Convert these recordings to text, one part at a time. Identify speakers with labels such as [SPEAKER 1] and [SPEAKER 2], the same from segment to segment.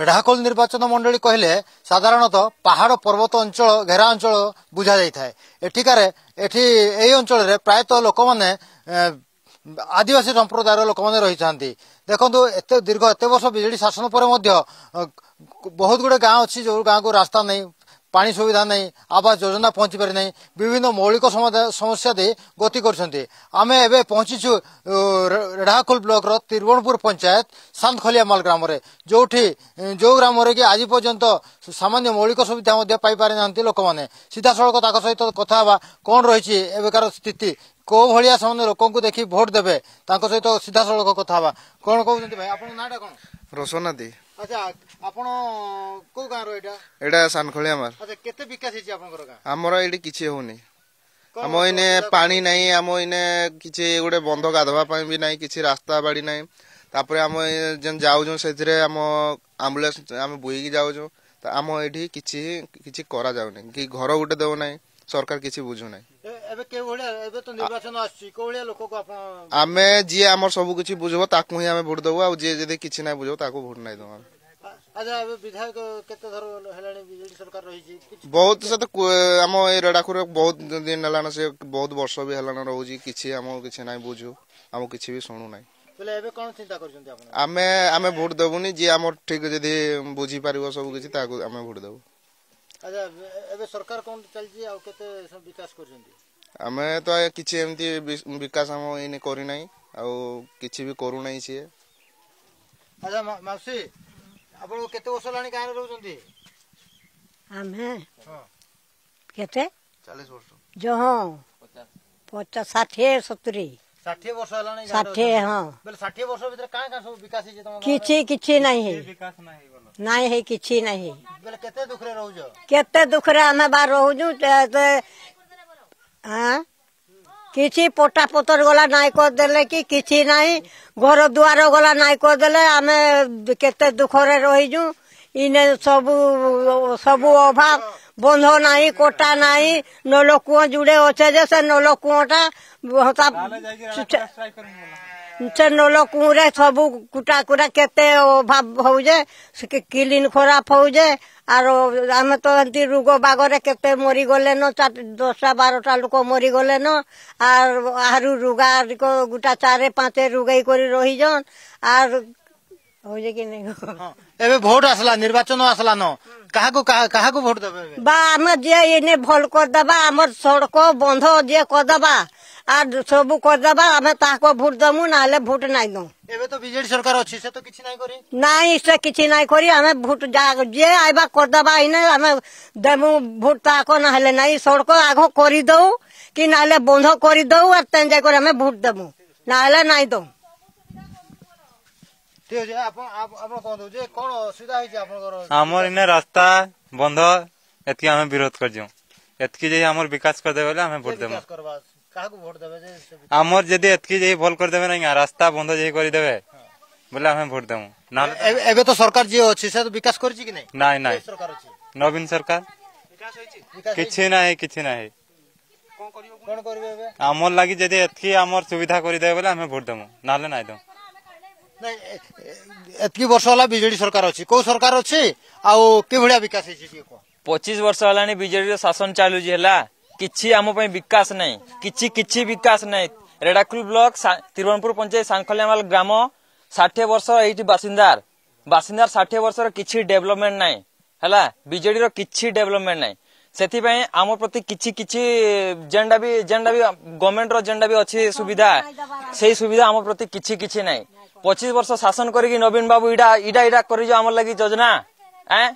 [SPEAKER 1] ରେଢ଼ାକୋଲ ନିର୍ବାଚନ ମଣ୍ଡଳୀ କହିଲେ ସାଧାରଣତଃ ପାହାଡ଼ ପର୍ବତ ଅଞ୍ଚଳ ଘେରା ଅଞ୍ଚଳ ବୁଝାଯାଇଥାଏ ଏଠିକାରେ ଏଠି ଏହି ଅଞ୍ଚଳରେ ପ୍ରାୟତଃ ଲୋକମାନେ ଆଦିବାସୀ ସମ୍ପ୍ରଦାୟର ଲୋକମାନେ ରହିଥାନ୍ତି ଦେଖନ୍ତୁ ଏତେ ଦୀର୍ଘ ଏତେ ବର୍ଷ ବିଜେଡ଼ି ଶାସନ ପରେ ମଧ୍ୟ ବହୁତ ଗୁଡ଼ିଏ ଗାଁ ଅଛି ଯେଉଁ ଗାଁକୁ ରାସ୍ତା ନାହିଁ পা সুবিধা নেই আবাস যোজনা পৌঁছি পারি না বিভিন্ন মৌলিক সমস্যা দিয়ে গতি করছেন আমি এবে পৌঁছিছু রেড়াকুল ব্লকর তিরবণপুর পঞ্চায়েত মাল গ্রামে যেটি যে গ্রামে কি আজ পর্যন্ত সামান্য মৌলিক সুবিধা পাইপারি না লোক মানে সিধাসলখ তাঁর সহ কথা হওয়া কম রয়েছে এবেকার স্থিতি କେଉଁ ଭଳିଆ ସେମାନେ ଲୋକଙ୍କୁ ଦେଖି ଭୋଟ ଦେବେ ତାଙ୍କ ସହିତ ସିଧାସଳଖ କଥା ହେବା କ'ଣ କହୁଛନ୍ତି ଭାଇ ଆପଣଙ୍କ ନାଁଟା
[SPEAKER 2] କ'ଣ ରୋଶନାଦି
[SPEAKER 1] ଆଚ୍ଛା ଆପଣ କୋଉ ଗାଁର ଏଇଟା
[SPEAKER 2] ଏଇଟା ସାନଖଳିଆ ମାର
[SPEAKER 1] ଆଚ୍ଛା କେତେ ବିକାଶ ହେଇଛି ଆପଣଙ୍କର ଗାଁ
[SPEAKER 2] ଆମର ଏଇଠି କିଛି ହଉନି
[SPEAKER 1] ଆମ ଏଇନେ ପାଣି
[SPEAKER 2] ନାହିଁ ଆମ ଏଇନେ କିଛି ଗୋଟେ ବନ୍ଧ ଗାଧବା ପାଇଁ ବି ନାହିଁ କିଛି ରାସ୍ତା ବାଡ଼ି ନାହିଁ ତାପରେ ଆମେ ଯେନ୍ ଯାଉଛୁ ସେଥିରେ ଆମ ଆମ୍ବୁଲାନ୍ସ ଆମେ ବୁହିକି ଯାଉଛୁ ତ ଆମ ଏଇଠି କିଛି କିଛି କରାଯାଉନି କି ଘର ଗୋଟେ ଦେଉନାହିଁ ସରକାର କିଛି ବୁଝୁନାହିଁ
[SPEAKER 1] ଆମେ ଯିଏ
[SPEAKER 2] ଆମର ସବୁ କିଛି ବୁଝିବ ତାକୁ ହିଁ ଆମେ ଭୋଟ ଦବୁ ଆଉ ଯିଏ ଯଦି କିଛି ନାହିଁ ବୁଝିବ ତାକୁ ଭୋଟ ନାହିଁ ଦବୁ ଆମେ ବହୁତ ସେ ତ ଆମ ଏ ରେଡ଼ାଖୁରେ ବହୁତ ଦିନ ହେଲାନ ସେ ବହୁତ ବର୍ଷ ବି ହେଲାନ ରହୁଛି କିଛି ଆମ କିଛି ନାହିଁ ବୁଝୁ ଆମ କିଛି ବି ଶୁଣୁ ନାହିଁ ଆମେ ଆମେ ଭୋଟ ଦେବୁନି ଯିଏ ଆମର ଠିକ ଯଦି ବୁଝିପାରିବ ସବୁ କିଛି ତାକୁ ଆମେ ଭୋଟ ଦେବୁ
[SPEAKER 1] ଏବେ ସରକାର କ'ଣ ଚାଲିଛି ଆଉ କେତେ ବିକାଶ କରୁଛନ୍ତି
[SPEAKER 2] ଆମେ ତ କିଛି ଏମିତି ବିକାଶ ଆମ ଏଇନେ କରିନାହିଁ ଆଉ କିଛି ବି କରୁନାହିଁ ସିଏ
[SPEAKER 1] ଆଚ୍ଛା ମାଉସୀ ଆପଣ କେତେ ବର୍ଷ ହେଲାଣି ଗାଁରେ ରହୁଛନ୍ତି
[SPEAKER 3] ଆମେ କେତେ ଚାଳିଶ ବର୍ଷ ଜହ ପଚାଶ ଷାଠିଏ ସତୁରି ଷାଠିଏ ବର୍ଷ ହେଲାଣି ଷାଠିଏ ହଁ ବୋଲେ ଷାଠିଏ ବର୍ଷ ଭିତରେ କାଁ କାଁ ସବୁ ବିକାଶ ହେଇଛି ତମ କିଛି କିଛି ନାହିଁ ନାଇଁ ହେଇ କିଛି ନାହିଁ ବୋଲେ କେତେ ଦୁଃଖରେ ରହୁଛ କେତେ ଦୁଃଖରେ ଆମେ ବା ରହୁଛୁ হ্যাঁ କିଛି ପଟା ପତର ଗଲା ନାଇଁ କରିଦେଲେ କି କିଛି ନାହିଁ ଘର ଦୁଆର ଗଲା ନାଇଁ କରିଦେଲେ ଆମେ କେତେ ଦୁଃଖରେ ରହିଛୁ ଇନେ ସବୁ ସବୁ ଅଭାବ ବନ୍ଧ ନାହିଁ କୋଟା ନାହିଁ ନଳକୂଅ ଯୁଡ଼େ ଅଛେ ଯେ ସେ ନଳକୂଅଟା ସେ କୁରେ ସବୁ କୁଟା କୁଟା କେତେ ଅଭାବ ହଉଛେ କ୍ଲିନ୍ ଖରାପ ହଉଛେ ଆର ଆମେ ତ ଏମିତି ରୋଗ ବାଗରେ କେତେ ମରିଗଲେନ ଦଶଟା ବାରଟା ଲୋକ ମରିଗଲେନ ଆର୍ ଆରୁ ରୋଗା ଗୁଟା ଚାରେ ପାଞ୍ଚେ ରୋଗେଇ କରି ରହିଛନ୍ ଆର୍ ହଉଛି କି ନାଇଁ ଏବେ ଭୋଟ ଆସିଲା ନିର୍ବାଚନ ଆସିଲାନ କାହାକୁ କାହାକୁ ଭୋଟ ବା ଆମେ ଯିଏ ଏଇନେ ଭଲ କରିଦେବା ଆମର ସଡ଼କ ବନ୍ଧ ଯିଏ କରିଦେବା আর সবু করদবা আমি তাকে ভোট দমু নাহলে ভোট নাই দমু
[SPEAKER 1] এবে তো বিজেডি সরকার অছি সে তো কিছু নাই করি
[SPEAKER 3] নাই সে কিছু নাই করি আমি ভোট যা যে আইবা করদবা আইনে আমি দমু ভোট তাকে নাহলে নাই সড়ক আগ করি দৌ কি নাহলে বন্ধ করি দৌ আর তেন যাই করে আমি ভোট দমু নাহলে নাই দমু
[SPEAKER 1] হ্যাঁ, আমার ইনে রাস্তা বন্ধ এতকি আমি বিরোধ করছু এতকি যাই আমার বিকাশ করদে বলে আমি ভোট দেব আমার যদি এতকি যাই করে দেবে না রাস্তা বন্ধ যাই করে দেবে বলে আমি ভোট দেব না এবে তো সরকার যে আছে সে বিকাশ করছে কি নাই নাই নবীন সরকার কিছু নাই কিছু নাই আমার লাগি যদি এতকি আমার সুবিধা করে দেবে বলে আমি ভোট
[SPEAKER 4] দেব নাহলে নাই দেব
[SPEAKER 1] ଏତିକି ବର୍ଷ ହେଲା ବିଜେଡି ସରକାର ଅଛି କୋଉ ସରକାର ଅଛି ଆଉ କିଭଳିଆ ବିକାଶ ହେଇଛି ଟିକେ କୁହ
[SPEAKER 4] ପଚିଶ ବର୍ଷ ହେଲାଣି ବିଜେଡିର ଶାସନ ଚାଲୁଛି ହେଲା କିଛି ଆମ ପାଇଁ ବିକାଶ ନାହିଁ କିଛି କିଛି ବିକାଶ ନାହିଁ ରେଡାକୁଲ ବ୍ଲକ ତିରୁବନପୁର ପଞ୍ଚାୟତ ସାଙ୍ଖଲିଆମାଲ ଗ୍ରାମ ଷାଠିଏ ବର୍ଷ ଏଇଠି ବାସିନ୍ଦାର ବାସିନ୍ଦାର ଷାଠିଏ ବର୍ଷର କିଛି ଡେଭଲପମେଣ୍ଟ ନାହିଁ ହେଲା ବିଜେଡିର କିଛି ଡେଭଲପମେଣ୍ଟ ନାହିଁ ସେଥିପାଇଁ ଆମ ପ୍ରତି କିଛି କିଛି ଯେନ୍ଟା ବି ଯେନ୍ଟା ବି ଗଭର୍ଣ୍ଣମେଣ୍ଟର ଯେନ୍ଟା ବି ଅଛି ସୁବିଧା ସେଇ ସୁବିଧା ଆମ ପ୍ରତି କିଛି କିଛି ନାହିଁ পঁচিশ বর্ষ শাসন করি নবীন বাবু ইটা ইটা ইডা করিছ আমার লাগি যোজনা হ্যাঁ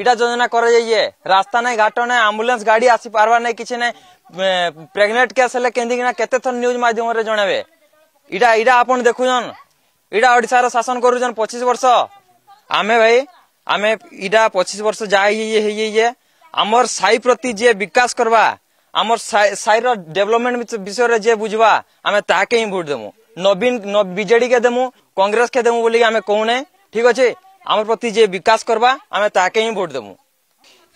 [SPEAKER 4] ইটা যোজনা করা যাই ইয়ে। রাস্তা নাই ঘাট নাই আম্বুলেন্স গাড়ি আসি পারবার নাই কিছু নাই প্রেগনেট কেস হলে কেন্দিকিনা কেতে থর নিউজ মাধ্যমে জনাবে ইটা ইটা আপন দেখুছন ইটা ওড়িশার শাসন করুছন পঁচিশ বর্ষ আমি ভাই আমি ইটা পঁচিশ বর্ষ যা হয়ে হয়ে আমার সাই প্রতি যে বিকাশ করবা আমার সাইর ডেভেলপমেন্ট বিষয়ে যে বুঝবা আমি তাকে হি ভোট দেবো নবীন বিজেডি কে দেমু কংগ্রেস কে দেমু বলি আমি কহুনে ঠিক আছে আমার প্রতি যে বিকাশ করবা আমি তাকে ହିଁ ভোট দেমু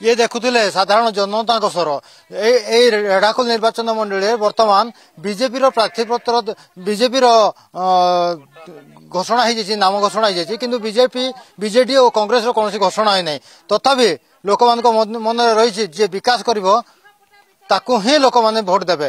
[SPEAKER 1] ଇଏ ଦେଖୁଥିଲେ ସାଧାରଣ ଜନତାଙ୍କ ସ୍ୱର ଏଇ ରେଢ଼ାଖୋଲ ନିର୍ବାଚନ ମଣ୍ଡଳୀରେ ବର୍ତ୍ତମାନ ବିଜେପିର ପ୍ରାର୍ଥୀପତ୍ର ବିଜେପିର ଘୋଷଣା ହୋଇଯାଇଛି ନାମ ଘୋଷଣା ହୋଇଯାଇଛି କିନ୍ତୁ ବିଜେପି ବିଜେଡି ଓ କଂଗ୍ରେସର କୌଣସି ଘୋଷଣା ହୋଇନାହିଁ ତଥାପି ଲୋକମାନଙ୍କ ମନରେ ରହିଛି ଯିଏ ବିକାଶ କରିବ ତାକୁ ହିଁ ଲୋକମାନେ ଭୋଟ ଦେବେ